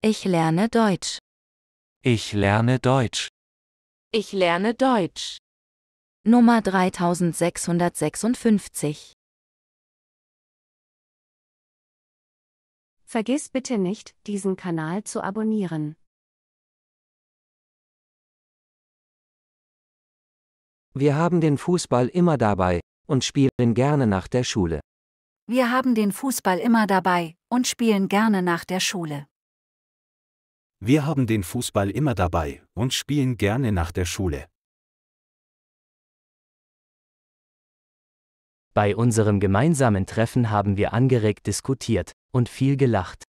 Ich lerne Deutsch. Ich lerne Deutsch. Ich lerne Deutsch. Nummer 3656. Vergiss bitte nicht, diesen Kanal zu abonnieren. Wir haben den Fußball immer dabei und spielen gerne nach der Schule. Wir haben den Fußball immer dabei und spielen gerne nach der Schule. Wir haben den Fußball immer dabei und spielen gerne nach der Schule. Bei unserem gemeinsamen Treffen haben wir angeregt diskutiert und viel gelacht.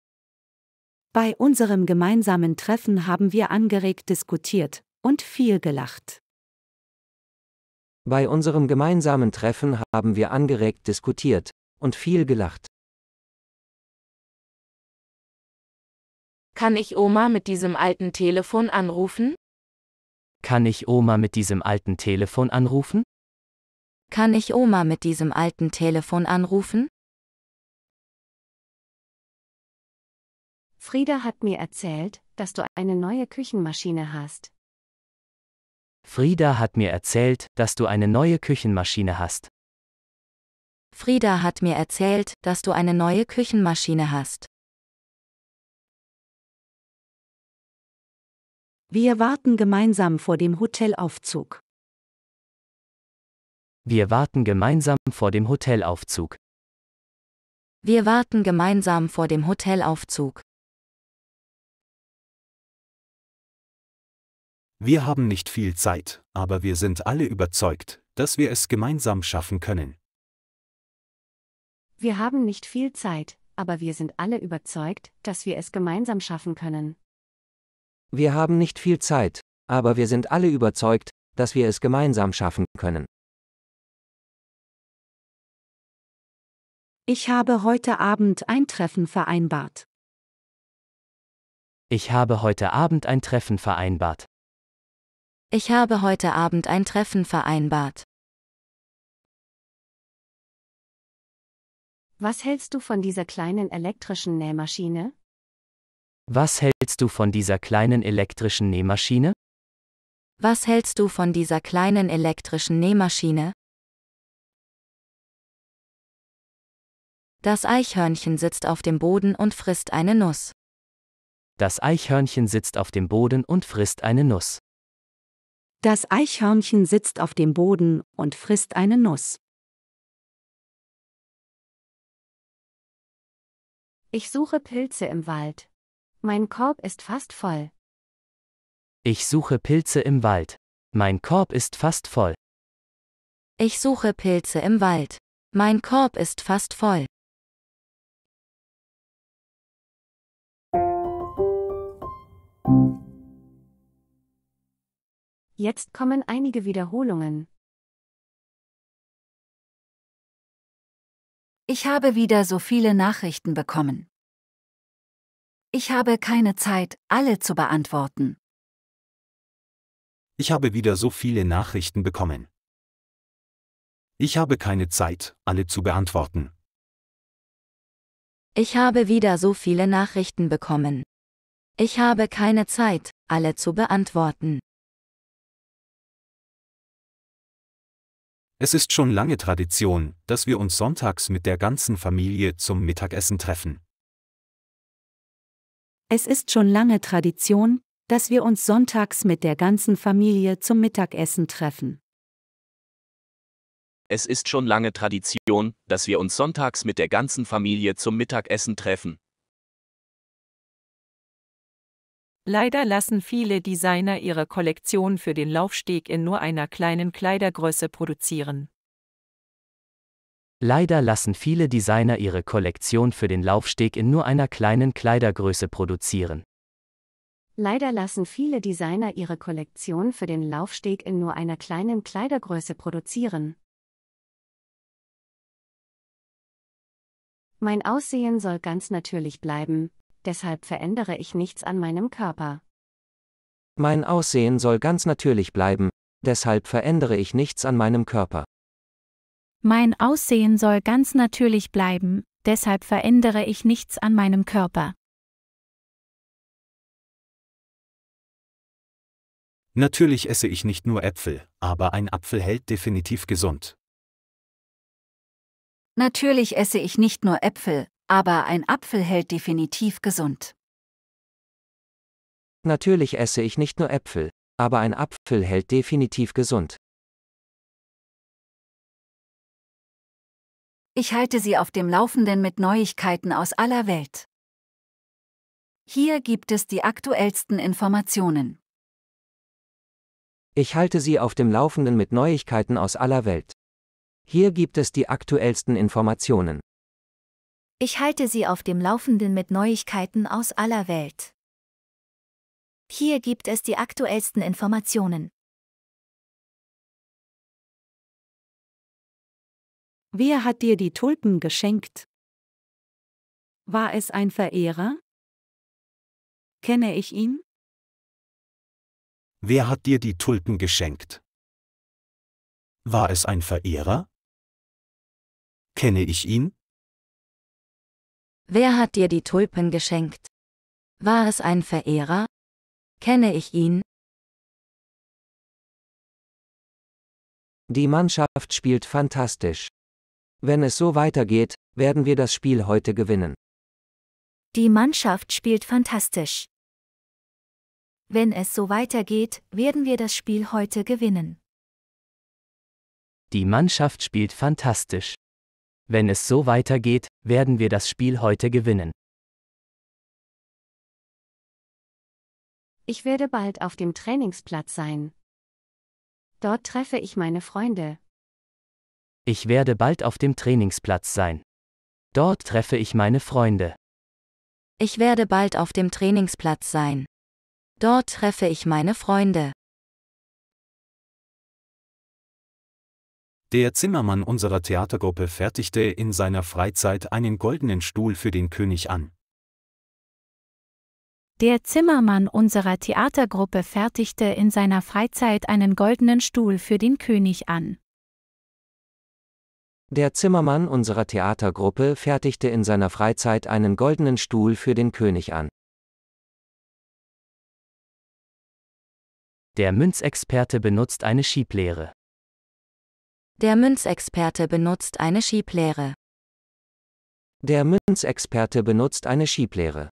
Bei unserem gemeinsamen Treffen haben wir angeregt diskutiert und viel gelacht. Bei unserem gemeinsamen Treffen haben wir angeregt diskutiert und viel gelacht. Kann ich Oma mit diesem alten Telefon anrufen? Kann ich Oma mit diesem alten Telefon anrufen? Kann ich Oma mit diesem alten Telefon anrufen? Frieda hat mir erzählt, dass du eine neue Küchenmaschine hast. Frieda hat mir erzählt, dass du eine neue Küchenmaschine hast. Frieda hat mir erzählt, dass du eine neue Küchenmaschine hast. Wir warten gemeinsam vor dem Hotelaufzug. Wir warten gemeinsam vor dem Hotelaufzug. Wir warten gemeinsam vor dem Hotelaufzug. Wir haben nicht viel Zeit, aber wir sind alle überzeugt, dass wir es gemeinsam schaffen können. Wir haben nicht viel Zeit, aber wir sind alle überzeugt, dass wir es gemeinsam schaffen können. Wir haben nicht viel Zeit, aber wir sind alle überzeugt, dass wir es gemeinsam schaffen können. Ich habe heute Abend ein Treffen vereinbart. Ich habe heute Abend ein Treffen vereinbart. Ich habe heute Abend ein Treffen vereinbart. Was hältst du von dieser kleinen elektrischen Nähmaschine? Was hältst du von dieser kleinen elektrischen Nähmaschine? Was hältst du von dieser kleinen elektrischen Nähmaschine? Das Eichhörnchen sitzt auf dem Boden und frisst eine Nuss. Das Eichhörnchen sitzt auf dem Boden und frisst eine Nuss. Das Eichhörnchen sitzt auf dem Boden und frisst eine Nuss. Ich suche Pilze im Wald. Mein Korb ist fast voll. Ich suche Pilze im Wald. Mein Korb ist fast voll. Ich suche Pilze im Wald. Mein Korb ist fast voll. Jetzt kommen einige Wiederholungen. Ich habe wieder so viele Nachrichten bekommen. Ich habe keine Zeit, alle zu beantworten. Ich habe wieder so viele Nachrichten bekommen. Ich habe keine Zeit, alle zu beantworten. Ich habe wieder so viele Nachrichten bekommen. Ich habe keine Zeit, alle zu beantworten. Es ist schon lange Tradition, dass wir uns sonntags mit der ganzen Familie zum Mittagessen treffen. Es ist schon lange Tradition, dass wir uns sonntags mit der ganzen Familie zum Mittagessen treffen. Es ist schon lange Tradition, dass wir uns sonntags mit der ganzen Familie zum Mittagessen treffen. Leider lassen viele Designer ihre Kollektion für den Laufsteg in nur einer kleinen Kleidergröße produzieren. Leider lassen viele Designer ihre Kollektion für den Laufsteg in nur einer kleinen Kleidergröße produzieren. Leider lassen viele Designer ihre Kollektion für den Laufsteg in nur einer kleinen Kleidergröße produzieren. Mein Aussehen soll ganz natürlich bleiben, deshalb verändere ich nichts an meinem Körper. Mein Aussehen soll ganz natürlich bleiben, deshalb verändere ich nichts an meinem Körper. Mein Aussehen soll ganz natürlich bleiben, deshalb verändere ich nichts an meinem Körper. Natürlich esse ich nicht nur Äpfel, aber ein Apfel hält definitiv gesund. Natürlich esse ich nicht nur Äpfel, aber ein Apfel hält definitiv gesund. Natürlich esse ich nicht nur Äpfel, aber ein Apfel hält definitiv gesund. Ich halte Sie auf dem Laufenden mit Neuigkeiten aus aller Welt. Hier gibt es die aktuellsten Informationen. Ich halte Sie auf dem Laufenden mit Neuigkeiten aus aller Welt. Hier gibt es die aktuellsten Informationen. Ich halte Sie auf dem Laufenden mit Neuigkeiten aus aller Welt. Hier gibt es die aktuellsten Informationen. Wer hat dir die Tulpen geschenkt? War es ein Verehrer? Kenne ich ihn? Wer hat dir die Tulpen geschenkt? War es ein Verehrer? Kenne ich ihn? Wer hat dir die Tulpen geschenkt? War es ein Verehrer? Kenne ich ihn? Die Mannschaft spielt fantastisch. Wenn es so weitergeht, werden wir das Spiel heute gewinnen. Die Mannschaft spielt fantastisch. Wenn es so weitergeht, werden wir das Spiel heute gewinnen. Die Mannschaft spielt fantastisch. Wenn es so weitergeht, werden wir das Spiel heute gewinnen. Ich werde bald auf dem Trainingsplatz sein. Dort treffe ich meine Freunde. Ich werde bald auf dem Trainingsplatz sein. Dort treffe ich meine Freunde. Ich werde bald auf dem Trainingsplatz sein. Dort treffe ich meine Freunde. Der Zimmermann unserer Theatergruppe fertigte in seiner Freizeit einen goldenen Stuhl für den König an. Der Zimmermann unserer Theatergruppe fertigte in seiner Freizeit einen goldenen Stuhl für den König an. Der Zimmermann unserer Theatergruppe fertigte in seiner Freizeit einen goldenen Stuhl für den König an. Der Münzexperte benutzt eine Schieblehre. Der Münzexperte benutzt eine Schieblehre. Der Münzexperte benutzt eine Schieblehre.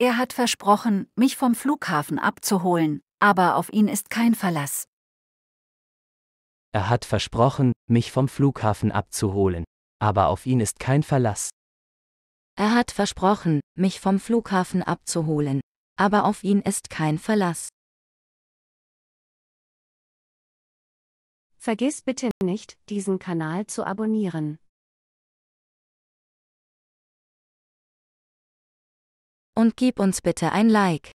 Er hat versprochen, mich vom Flughafen abzuholen, aber auf ihn ist kein Verlass. Er hat versprochen, mich vom Flughafen abzuholen, aber auf ihn ist kein Verlass. Er hat versprochen, mich vom Flughafen abzuholen, aber auf ihn ist kein Verlass. Vergiss bitte nicht, diesen Kanal zu abonnieren. Und gib uns bitte ein Like.